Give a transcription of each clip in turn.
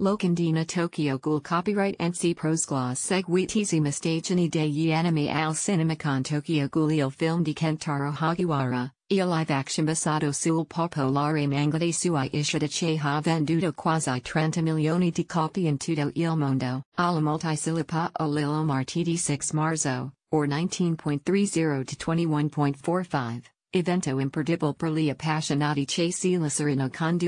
Locandina Tokyo Ghoul Copyright NC Prose Gloss Seguitisi Mistagini dayi Anime al con Tokyo Ghoul Il Film di Kentaro Hagiwara, Il Live Action Basato sul Popolare suai Sui Che Ha Venduto Quasi 30 Milioni di Copie in tutto il Mondo Alla multisilipa o Lillo Martiti 6 Marzo, or 19.30 to 21.45 Evento imperdibile per gli appassionati chase la sereno con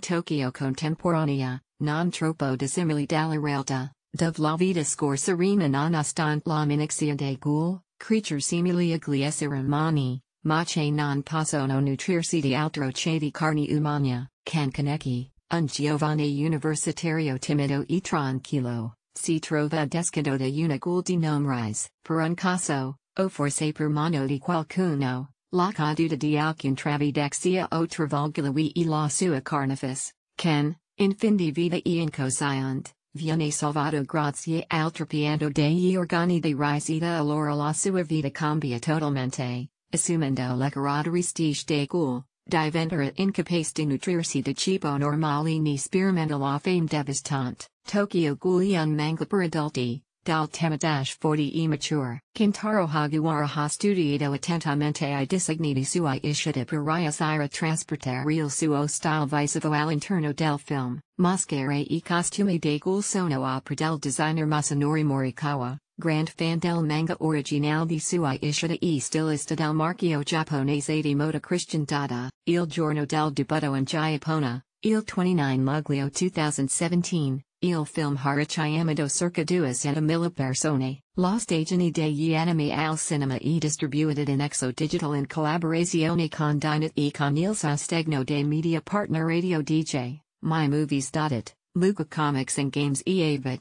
Tokyo contemporanea, non tropo dissimilidale realta, dove la vita serena non estant la minixia de ghoul, creature simili umani, ma che non possono nutrirsi di altro che di carne umana, canconecchi, un giovane universitario timido e tranquillo, si trova descado da una di nomris, per un caso, o forse per mano di qualcuno, la caduta di alcun travidexia o travolgulawi e la sua carnifis, Ken. Infindi vita e incosciant, viene salvato grazie al trapianto dei organi dei risita allora la sua vita cambia totalmente, assumendo le caratteristiche dei ghoul, diventerà incapace di nutrirsi di cibo normale ne sperimenta la fame devastante, Tokyo Ghoul Young Manga per adulti, Daltema-40 E mature. Kintaro Haguaraha Studiado Attentamente i Designati sua iscita Parias trasportare il suo style visivo all'interno del film. Mascare e costumi de gul sono opera del designer Masanori Morikawa, grand fan del manga originale di suoi ishita e stilista del marchio giapponese di moda Christian Dada, il giorno del debutto in Giappone, il 29 luglio 2017. Il film Hariciamado circa duas e mille persone, Los Ageni degli anime al cinema e distributed in Exo Digital in collaborazione con Dinet e con il sostegno de media partner radio DJ, MyMovies.it, Luca Comics and Games e Avit.